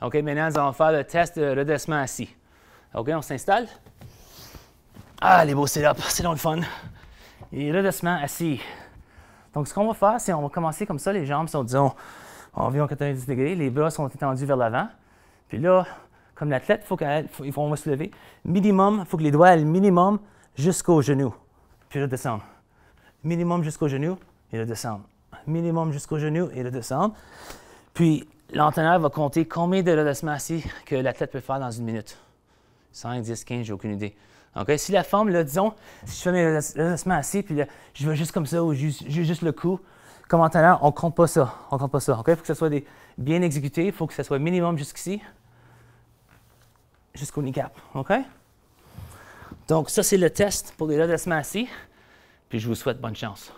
OK, maintenant, nous allons faire le test de redressement assis. OK, on s'installe. Ah, les beaux là, c'est donc le fun. Et redressement assis. Donc, ce qu'on va faire, c'est qu'on va commencer comme ça. Les jambes sont, disons, environ 90 degrés. Les bras sont étendus vers l'avant. Puis là, comme l'athlète, faut qu'elle, faut, qu'on va se lever. Minimum, il faut que les doigts aillent minimum jusqu'au genou. Puis redescendre. Minimum jusqu'au genou et redescendre. Minimum jusqu'au genou et redescendre. Puis, l'entraîneur va compter combien de redressements assis que l'athlète peut faire dans une minute. 5, 10, 15, j'ai aucune idée. Si la forme, disons, si je fais mes redressements assis, puis je vais juste comme ça ou juste, juste le coup, comme entraîneur, on compte pas ça. On compte pas ça. Il faut que ce soit bien exécuté, il faut que ce soit minimum jusqu'ici, jusqu'au kneecap. Donc, ça, c'est le test pour les redressements assis. Puis, je vous souhaite bonne chance.